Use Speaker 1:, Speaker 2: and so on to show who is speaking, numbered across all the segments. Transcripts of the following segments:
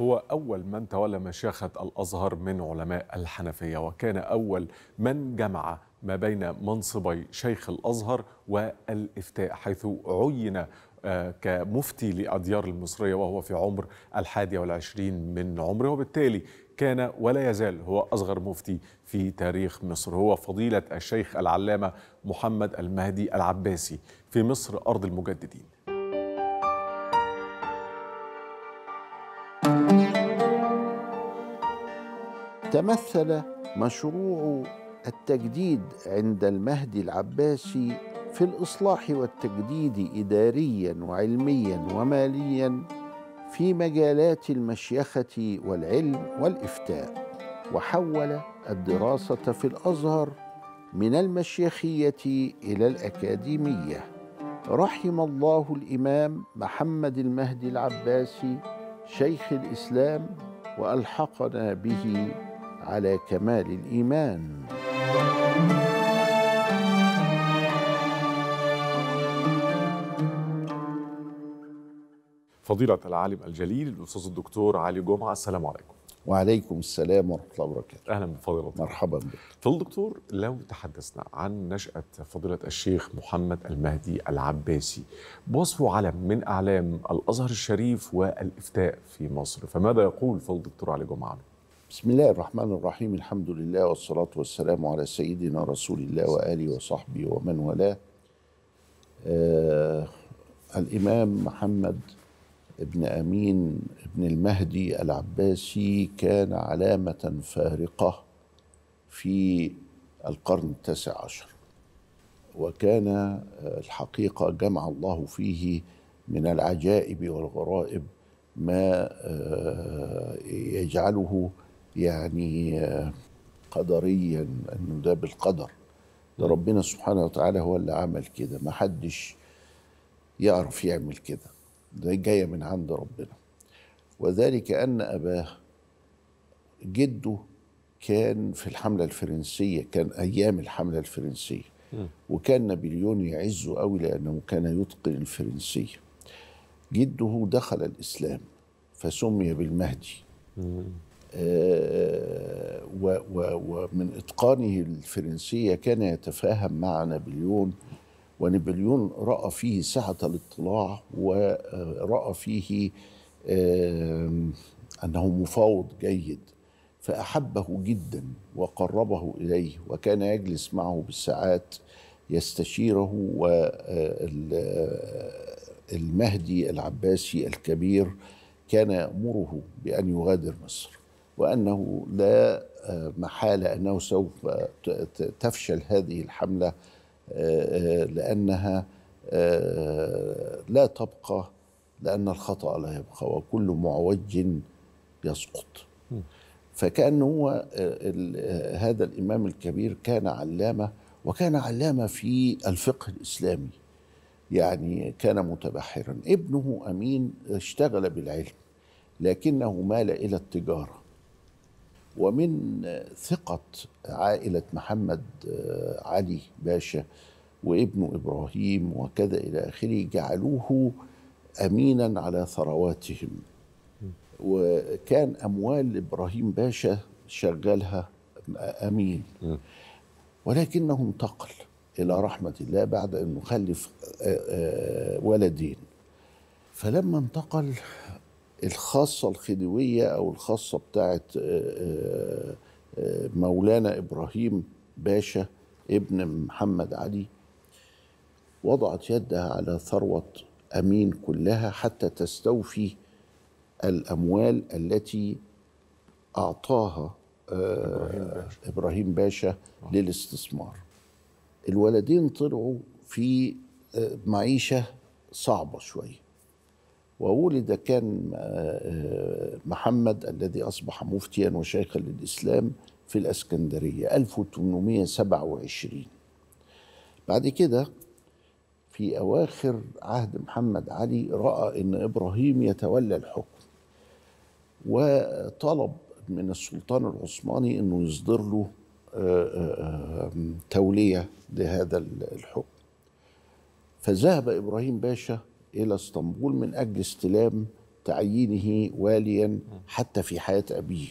Speaker 1: هو أول من تولى مشيخة الأزهر من علماء الحنفية وكان أول من جمع ما بين منصبي شيخ الأزهر والإفتاء حيث عين آه، كمفتي لأديار المصرية وهو في عمر الحادي والعشرين من عمره وبالتالي كان ولا يزال هو أصغر مفتي في تاريخ مصر هو فضيلة الشيخ العلامة محمد المهدي العباسي في مصر أرض المجددين
Speaker 2: تمثل مشروع التجديد عند المهدي العباسي في الاصلاح والتجديد اداريا وعلميا وماليا في مجالات المشيخه والعلم والافتاء وحول الدراسه في الازهر من المشيخيه الى الاكاديميه رحم الله الامام محمد المهدي العباسي شيخ الاسلام والحقنا به على كمال الايمان
Speaker 1: فضيلة العالم الجليل الأستاذ الدكتور علي جمعة السلام عليكم
Speaker 2: وعليكم السلام ورحمة الله وبركاته
Speaker 1: أهلا بفضيلتك مرحبا بك فضيلة الدكتور لو تحدثنا عن نشأة فضيلة الشيخ محمد المهدي العباسي بوصفه علم من أعلام الأزهر الشريف والإفتاء
Speaker 2: في مصر فماذا يقول
Speaker 1: فضيلة الدكتور علي جمعة عنه؟
Speaker 2: بسم الله الرحمن الرحيم الحمد لله والصلاة والسلام على سيدنا رسول الله وآله وصحبه ومن والاه آه الإمام محمد ابن أمين ابن المهدي العباسي كان علامة فارقة في القرن التاسع عشر وكان آه، الحقيقة جمع الله فيه من العجائب والغرائب ما آه، يجعله يعني آه، قدريا انه ده بالقدر ده ربنا سبحانه وتعالى هو اللي عمل كده ما حدش يعرف يعمل كده ده جايه من عند ربنا وذلك ان اباه جده كان في الحمله الفرنسيه كان ايام الحمله الفرنسيه وكان نابليون يعزه قوي لانه كان يتقن الفرنسيه جده دخل الاسلام فسمي بالمهدي آه، ومن إتقانه الفرنسية كان يتفاهم مع نابليون ونابليون رأى فيه سعة الاطلاع ورأى فيه آه، أنه مفاوض جيد فأحبه جدا وقربه إليه وكان يجلس معه بالساعات يستشيره والمهدي العباسي الكبير كان يأمره بأن يغادر مصر وأنه لا آه، محالة أنه سوف تفشل هذه الحملة آه، آه، لأنها لا تبقى لأن الخطأ لا يبقى وكل معوج يسقط فكأنه هو هذا الإمام الكبير كان علامة وكان علامة في الفقه الإسلامي يعني كان متبحرا ابنه أمين اشتغل بالعلم لكنه مال إلى التجارة ومن ثقة عائلة محمد آه، علي باشا وابنه إبراهيم وكذا إلى آخره جعلوه أمينا على ثرواتهم وكان أموال إبراهيم باشا شغلها أمين ولكنه انتقل إلى رحمة الله بعد أنه خلف آه، آه، ولدين فلما انتقل الخاصة الخديوية أو الخاصة بتاعة آه، آه، آه، مولانا إبراهيم باشا ابن محمد علي وضعت يدها على ثروة أمين كلها حتى تستوفي الأموال التي أعطاها إبراهيم باشا, إبراهيم باشا للاستثمار الولدين طلعوا في معيشة صعبة شوية وولد كان آه، محمد الذي أصبح مفتيا وشيخا للإسلام في الأسكندرية 1827 بعد كده في أواخر عهد محمد علي رأى أن إبراهيم يتولى الحكم وطلب من السلطان العثماني أنه يصدر له آه، آه، تولية لهذا الحكم فذهب إبراهيم باشا إلى اسطنبول من أجل استلام تعيينه واليا حتى في حياة أبيه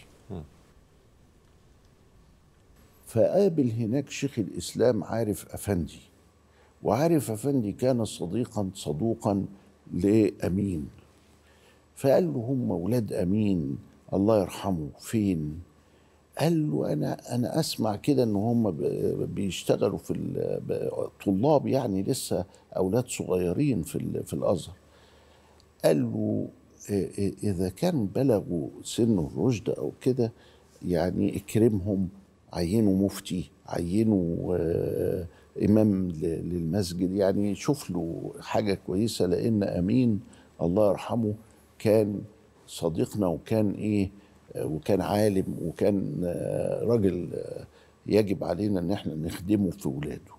Speaker 2: فقابل هناك شيخ الإسلام عارف أفندي وعارف أفندي كان صديقا صدوقا لأمين فقال له هم اولاد أمين الله يرحمه فين قال له انا انا اسمع كده ان هم بيشتغلوا في طلاب يعني لسه اولاد صغيرين في في الازهر قال له اذا كان بلغوا سن الرشد او كده يعني اكرمهم عينه مفتي عينه امام للمسجد يعني شوف له حاجه كويسه لان امين الله يرحمه كان صديقنا وكان ايه وكان عالم وكان آه، راجل آه، يجب علينا ان احنا نخدمه في ولاده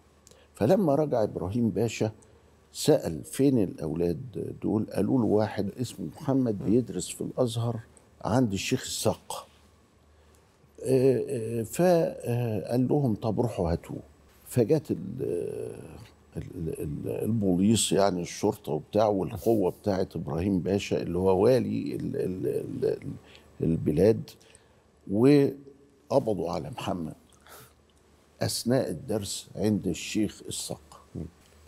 Speaker 2: فلما رجع ابراهيم باشا سال فين الاولاد دول قالوا له واحد اسمه محمد بيدرس في الازهر عند الشيخ الساق آه، فقال لهم طب روحوا هاتوه فجت البوليس يعني الشرطه وبتاع والقوه بتاعت ابراهيم باشا اللي هو والي البلاد وقبضوا على محمد اثناء الدرس عند الشيخ الصق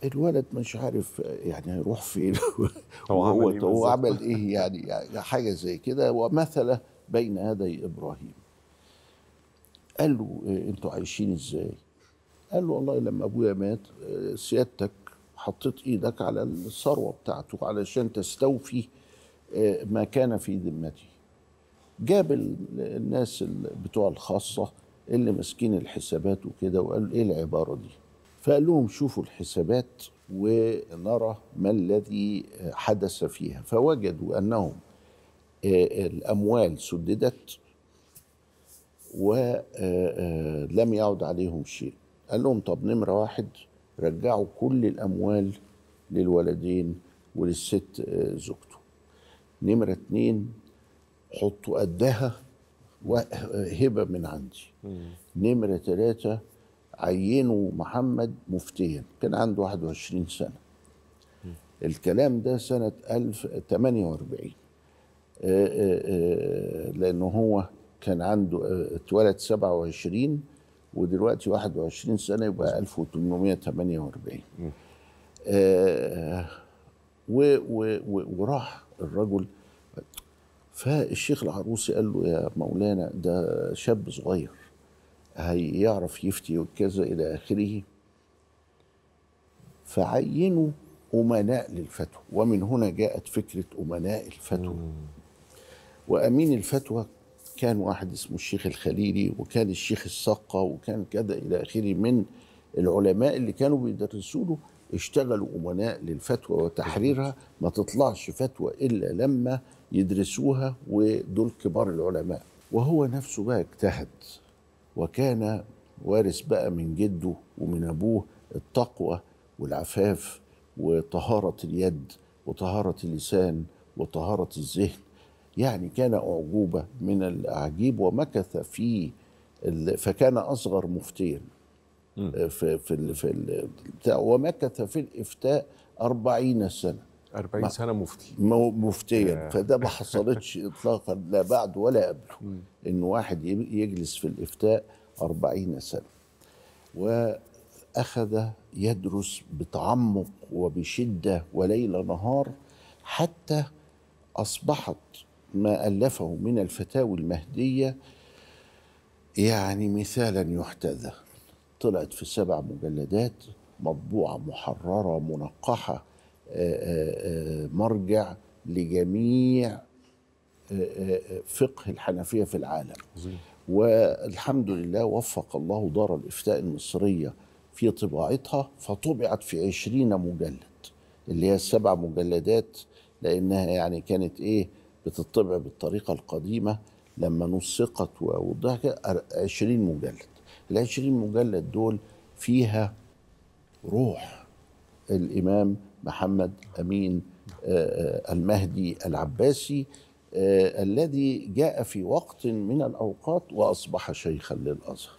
Speaker 2: الولد مش عارف يعني هيروح فين هو هو إيه عمل ايه يعني, يعني حاجه زي كده ومثل بين يدي ابراهيم قال له انتوا عايشين ازاي قال له والله لما ابويا مات سيادتك حطيت ايدك على الثروه بتاعته علشان تستوفي آه، ما كان في ذمتي جاب الناس بتوع الخاصه اللي ماسكين الحسابات وكده وقالوا ايه العباره دي فقال لهم شوفوا الحسابات ونرى ما الذي حدث فيها فوجدوا انهم آه، الاموال سددت ولم آه، آه، يعد عليهم شيء قال لهم طب نمره واحد رجعوا كل الاموال للولدين وللست زوجته نمره اتنين حطوا قدها هبه من عندي نمره ثلاثه عينوا محمد مفتيا كان عنده 21 سنه الكلام ده سنه 1048 آه، آه، آه، لان هو كان عنده اتولد 27 ودلوقتي 21 سنه يبقى 1848 و وراح الرجل فالشيخ العروسي قال له يا مولانا ده شاب صغير هيعرف يفتي وكذا إلى آخره فعينوا أمناء للفتوى ومن هنا جاءت فكرة أمناء الفتوى وأمين الفتوى كان واحد اسمه الشيخ الخليلي وكان الشيخ السقة وكان كذا إلى آخره من العلماء اللي كانوا بيدرسوا له اشتغلوا أمناء للفتوى وتحريرها ما تطلعش فتوى إلا لما يدرسوها ودول كبار العلماء وهو نفسه بقى اجتهد وكان وارث بقى من جده ومن ابوه التقوى والعفاف وطهاره اليد وطهاره اللسان وطهاره الذهن يعني كان اعجوبه من الاعاجيب ومكث في فكان اصغر مفتيا في في في ومكث في الافتاء أربعين سنه 40 سنه مفتي مفتيا آه. فده ما حصلتش اطلاقا لا بعد ولا قبله ان واحد يجلس في الافتاء 40 سنه واخذ يدرس بتعمق وبشده وليل نهار حتى اصبحت ما الفه من الفتاوي المهديه يعني مثالا يحتذى طلعت في سبع مجلدات مطبوعه محرره منقحه مرجع لجميع آه، آه، آه، فقه الحنفيه في العالم والحمد لله وفق الله دار الافتاء المصريه في طباعتها فطبعت في عشرين مجلد اللي هي السبع مجلدات لانها يعني كانت ايه بتطبع بالطريقه القديمه لما نسقت ووضعها 20 مجلد ال 20 مجلد دول فيها روح الامام محمد امين آه، آه، المهدي العباسي آه، الذي جاء في وقت من الاوقات واصبح شيخا للازهر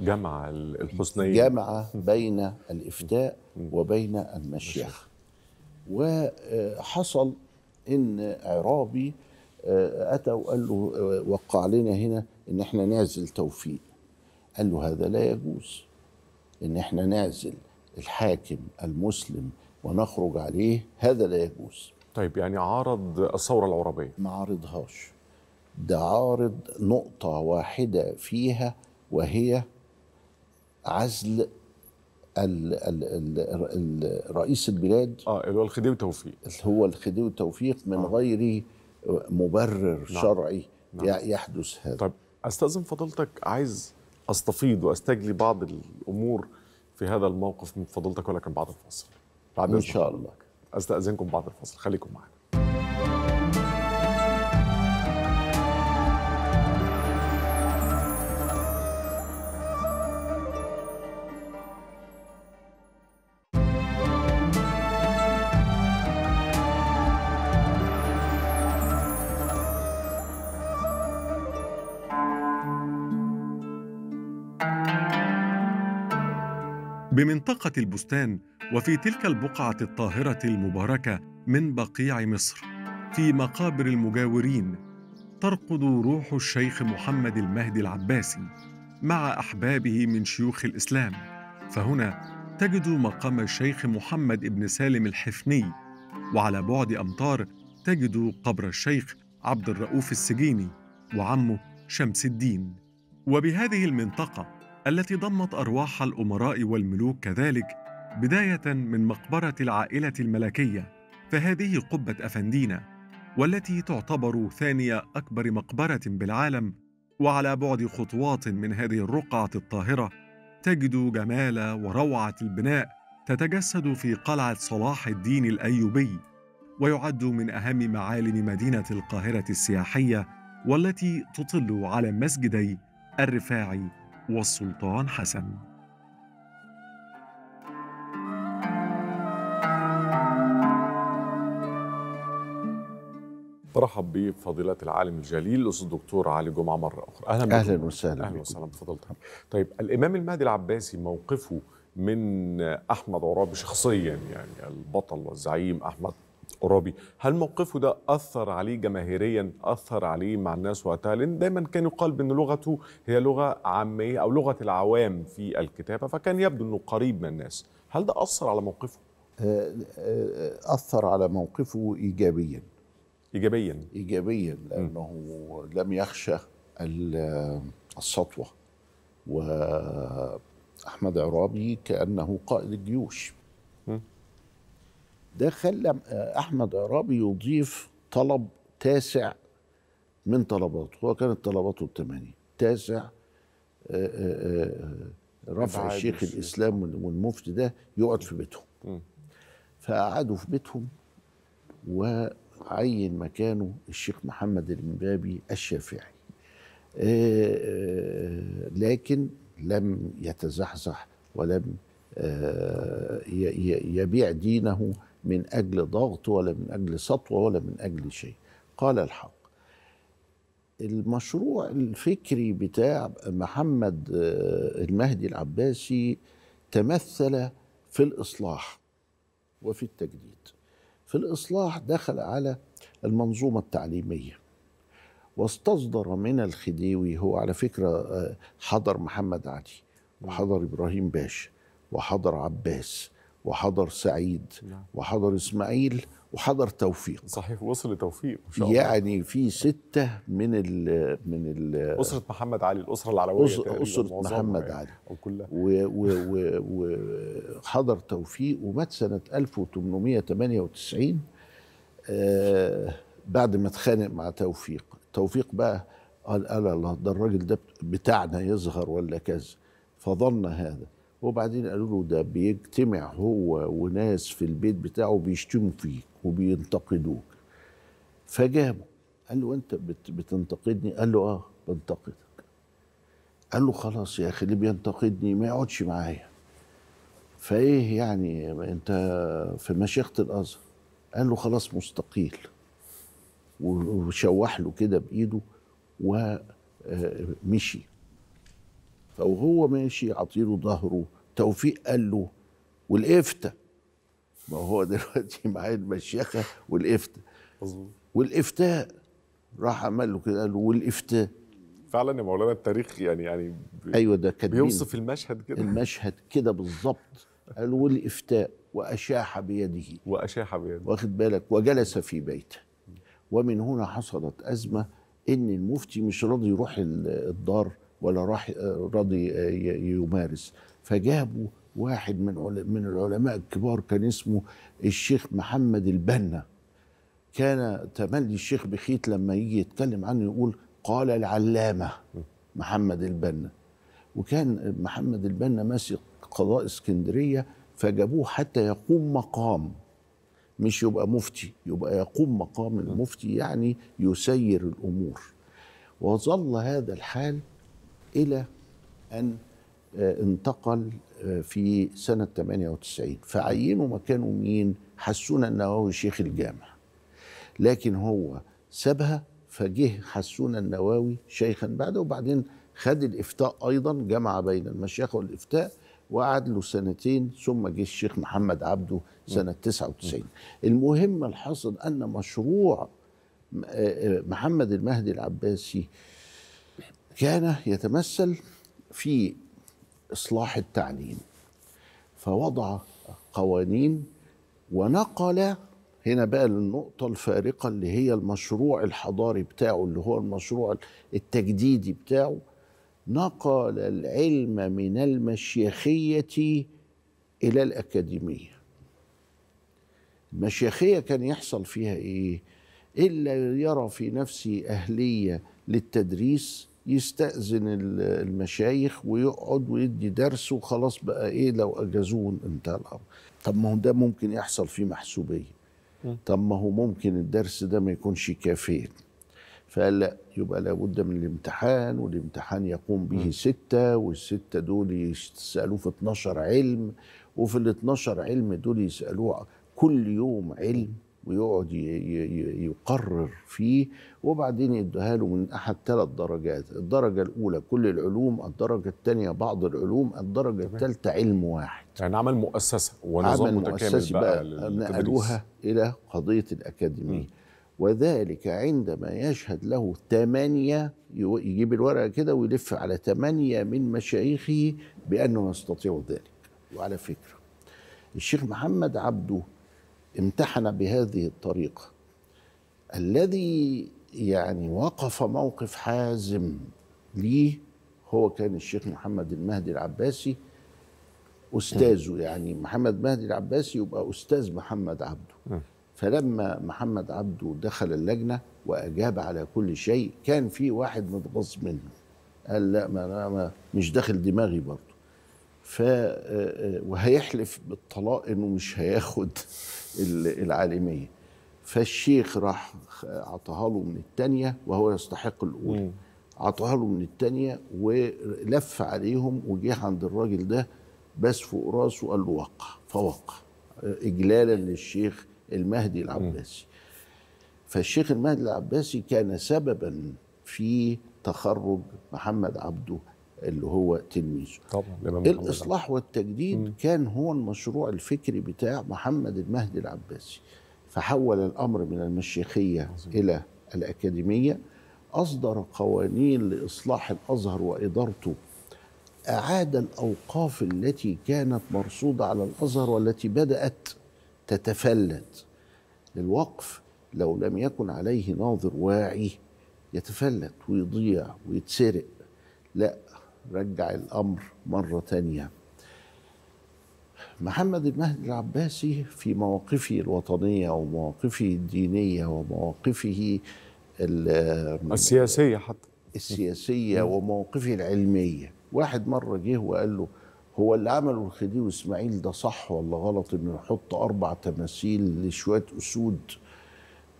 Speaker 2: جمع الحسنين جمع بين الافتاء وبين المشيخ وحصل ان عرابي اتى وقال له وقع لنا هنا ان احنا نعزل توفيق قال له هذا لا يجوز ان احنا نعزل الحاكم المسلم ونخرج عليه هذا لا يجوز طيب يعني عارض الثورة العربية ما عارضهاش ده عارض نقطة واحدة فيها وهي عزل ال ال ال رئيس البلاد اه اللي هو الخديوي توفيق اللي هو الخديوي توفيق من آه. غير مبرر نعم. شرعي نعم. يحدث هذا طيب استاذن فضيلتك عايز استفيض
Speaker 1: واستجلي بعض الامور في هذا الموقف من فضيلتك ولكن بعد الفاصل بعد ان شاء الله استاذنكم بعد الفصل خليكم معنا بمنطقة البستان وفي تلك البقعة الطاهرة المباركة من بقيع مصر في مقابر المجاورين ترقد روح الشيخ محمد المهدي العباسي مع أحبابه من شيوخ الإسلام فهنا تجد مقام الشيخ محمد ابن سالم الحفني وعلى بعد أمتار تجد قبر الشيخ عبد الرؤوف السجيني وعمه شمس الدين وبهذه المنطقة التي ضمت أرواح الأمراء والملوك كذلك بداية من مقبرة العائلة الملكية فهذه قبة أفندينا والتي تعتبر ثانية أكبر مقبرة بالعالم وعلى بعد خطوات من هذه الرقعة الطاهرة تجد جمال وروعة البناء تتجسد في قلعة صلاح الدين الأيوبي ويعد من أهم معالم مدينة القاهرة السياحية والتي تطل على مسجدي الرفاعي والسلطان حسن برحب بفضيلة العالم الجليل الأستاذ الدكتور علي جمعة مرة أخرى
Speaker 2: أهلا أهلا وسهلا أهلا
Speaker 1: وسهلا بفضلتك طيب الإمام المهدي العباسي موقفه من أحمد عرابي شخصيا يعني البطل والزعيم أحمد عرابي هل موقفه ده أثر عليه جماهيريا أثر عليه مع الناس وقتها لأن دايما كان يقال بأن لغته هي لغة عامية أو لغة العوام في الكتابة فكان يبدو أنه قريب من الناس هل ده أثر على موقفه؟
Speaker 2: آه، آه، آه، أثر على موقفه إيجابياً ايجابيا ايجابيا لانه م. لم يخشى السطوه واحمد عرابي كانه قائد الجيوش ده خلى احمد عرابي يضيف طلب تاسع من طلباته هو كانت طلباته الثمانيه تاسع آه، آه، آه، رفع الشيخ الاسلام والمفتي ده يقعد في بيتهم فقعدوا في بيتهم و عين مكانه الشيخ محمد المبابي الشافعي آه، آه، لكن لم يتزحزح ولم آه، يبيع دينه من أجل ضغط ولا من أجل سطوة ولا من أجل شيء قال الحق المشروع الفكري بتاع محمد المهدي العباسي تمثل في الإصلاح وفي التجديد في الإصلاح دخل على المنظومة التعليمية واستصدر من الخديوي هو على فكرة آه، حضر محمد علي وحضر إبراهيم باشا وحضر عباس وحضر سعيد نعم. وحضر إسماعيل وحضر توفيق
Speaker 1: صحيح وصل لتوفيق
Speaker 2: ما شاء الله يعني في ستة من ال من ال أسرة محمد علي الأسرة العلوية أسرة, محمد يعني، علي وحضر توفيق ومات سنة 1898 آه بعد ما اتخانق مع توفيق توفيق بقى قال ألا الله ده الراجل ده بتاعنا يظهر ولا كذا فظن هذا وبعدين قالوا له ده بيجتمع هو وناس في البيت بتاعه بيشتموا فيك وبينتقدوك فجابه قال له انت بتنتقدني قال له اه بنتقدك قال له خلاص يا اخي اللي بينتقدني ما يقعدش معايا فايه يعني انت في مشيخه الازهر قال له خلاص مستقيل وشوح له كده بايده ومشي آه، فهو ماشي عطيله ظهره توفيق قال له والافتة ما هو دلوقتي معاه المشيخة والافتة مظبوط والافتاء راح عمل له كده قال له والافتاء
Speaker 1: فعلا يا مولانا التاريخ يعني يعني ايوه ده كان بيوصف
Speaker 2: المشهد كده المشهد كده بالظبط قال والافتاء واشاح بيده
Speaker 1: واشاح بيده
Speaker 2: واخد بالك وجلس في بيته ومن هنا حصلت ازمه ان المفتي مش راضي يروح الدار ولا راح آه، راضي آه، يمارس فجابوا واحد من من العلماء الكبار كان اسمه الشيخ محمد البنا كان تملي الشيخ بخيت لما يجي يتكلم عنه يقول قال العلامه محمد البنا وكان محمد البنا ماسك قضاء اسكندريه فجابوه حتى يقوم مقام مش يبقى مفتي يبقى يقوم مقام المفتي يعني يسير الامور وظل هذا الحال إلى أن آه، انتقل آه، في سنة 98 فعينوا مكانه مين حسون النووي شيخ الجامع لكن هو سابها فجه حسون النووي شيخا بعده وبعدين خد الإفتاء أيضا جمع بين المشيخة والإفتاء وقعد له سنتين ثم جه الشيخ محمد عبده سنة 99 المهم الحاصل أن مشروع آه، محمد المهدي العباسي كان يتمثل في اصلاح التعليم فوضع قوانين ونقل هنا بقى النقطة الفارقة اللي هي المشروع الحضاري بتاعه اللي هو المشروع التجديدي بتاعه نقل العلم من المشيخية إلى الأكاديمية المشيخية كان يحصل فيها إيه؟ إلا يرى في نفسه أهلية للتدريس يستأذن المشايخ ويقعد ويدي درس وخلاص بقى ايه لو اجازون انتهى الامر طب ما هو ده ممكن يحصل فيه محسوبيه طب ما هو ممكن الدرس ده ما يكونش كافي فقال لا يبقى لابد من الامتحان والامتحان يقوم به م. ستة والستة دول يسألوه في 12 علم وفي ال 12 علم دول يسألوه كل يوم علم ويقعد يقرر فيه وبعدين يديها له من احد ثلاث درجات الدرجه الاولى كل العلوم الدرجه الثانيه بعض العلوم الدرجه الثالثه علم واحد يعني عمل مؤسسه ونظام عمل متكامل بقى, بقى نقلوها الى قضيه الاكاديميه وذلك عندما يشهد له ثمانية يجيب الورقة كده ويلف على ثمانية من مشايخه بأنه يستطيع ذلك وعلى فكرة الشيخ محمد عبده امتحن بهذه الطريقه الذي يعني وقف موقف حازم ليه هو كان الشيخ محمد المهدي العباسي استاذه يعني محمد مهدي العباسي يبقى استاذ محمد عبده فلما محمد عبده دخل اللجنه واجاب على كل شيء كان في واحد متغاظ منه قال لا ما انا مش داخل دماغي برضه ف آه، آه، وهيحلف بالطلاق انه مش هياخد العالميه فالشيخ راح عطاها له من الثانيه وهو يستحق الاولى عطاها له من الثانيه ولف عليهم وجه عند الراجل ده بس فوق راسه وقال له وقع فوقع اجلالا للشيخ المهدي العباسي فالشيخ المهدي العباسي كان سببا في تخرج محمد عبده اللي هو تلميذه طبعا الإصلاح والتجديد م. كان هو المشروع الفكري بتاع محمد المهدي العباسي فحول الأمر من المشيخية عظيم. إلى الأكاديمية أصدر قوانين لإصلاح الأزهر وإدارته أعاد الأوقاف التي كانت مرصودة على الأزهر والتي بدأت تتفلت الوقف لو لم يكن عليه ناظر واعي يتفلت ويضيع ويتسرق لا رجع الأمر مرة تانية محمد المهدي العباسي في مواقفه الوطنية ومواقفه الدينية ومواقفه السياسية حتى السياسية ومواقفه العلمية واحد مرة جه وقال له هو اللي عمله الخديوي اسماعيل ده صح ولا غلط انه يحط اربع تماثيل لشويه اسود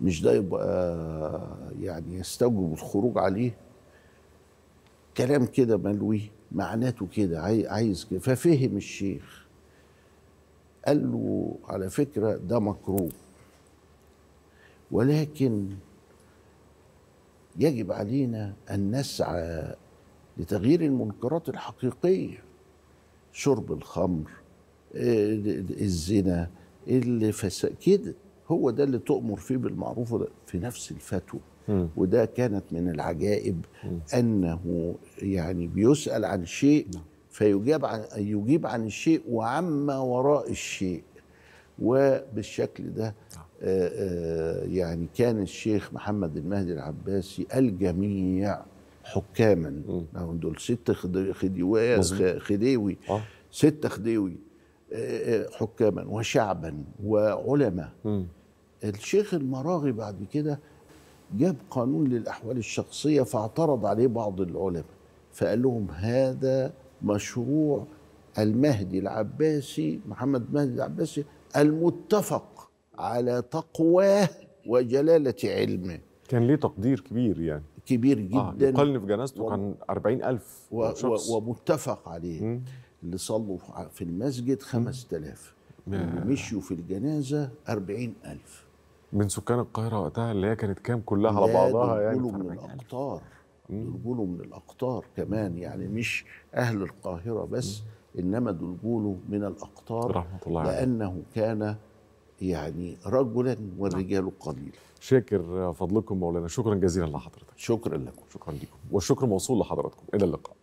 Speaker 2: مش ده يبقى آه، يعني يستوجب الخروج عليه كلام كده ملوي معناته كده عايز كده ففهم الشيخ قال له على فكرة ده مكروه ولكن يجب علينا أن نسعى لتغيير المنكرات الحقيقية شرب الخمر آه، الزنا الفساد كده هو ده اللي تؤمر فيه بالمعروف في نفس الفتوى وده كانت من العجائب م. انه يعني بيسال عن شيء نعم. فيجاب عن يجيب عن الشيء وعما وراء الشيء وبالشكل ده آآ نعم. آآ آه، آه، يعني كان الشيخ محمد المهدي العباسي الجميع حكاما دول ست خديوي خديوي آه. ست خديوي حكاما وشعبا وعلماء الشيخ المراغي بعد كده جاب قانون للأحوال الشخصية فاعترض عليه بعض العلماء فقال لهم هذا مشروع المهدي العباسي محمد مهدي العباسي المتفق على تقواه وجلالة علمه كان ليه تقدير كبير يعني كبير آه، جدا آه يقلن في جنازته و... كان 40000 و... شخص. و... ومتفق عليه مم. اللي صلوا في المسجد 5000 اللي مشوا في الجنازة 40000
Speaker 1: من سكان القاهره وقتها اللي هي كانت كام كلها على بعضها يعني دول
Speaker 2: من الاقطار دول من الاقطار كمان يعني مش اهل القاهره بس انما دول من الاقطار رحمه الله لانه يعني. كان يعني رجلا والرجال نعم. قليل شاكر فضلكم مولانا شكرا جزيلا لحضرتك شكرا
Speaker 1: لكم شكرا لكم والشكر موصول لحضراتكم الى اللقاء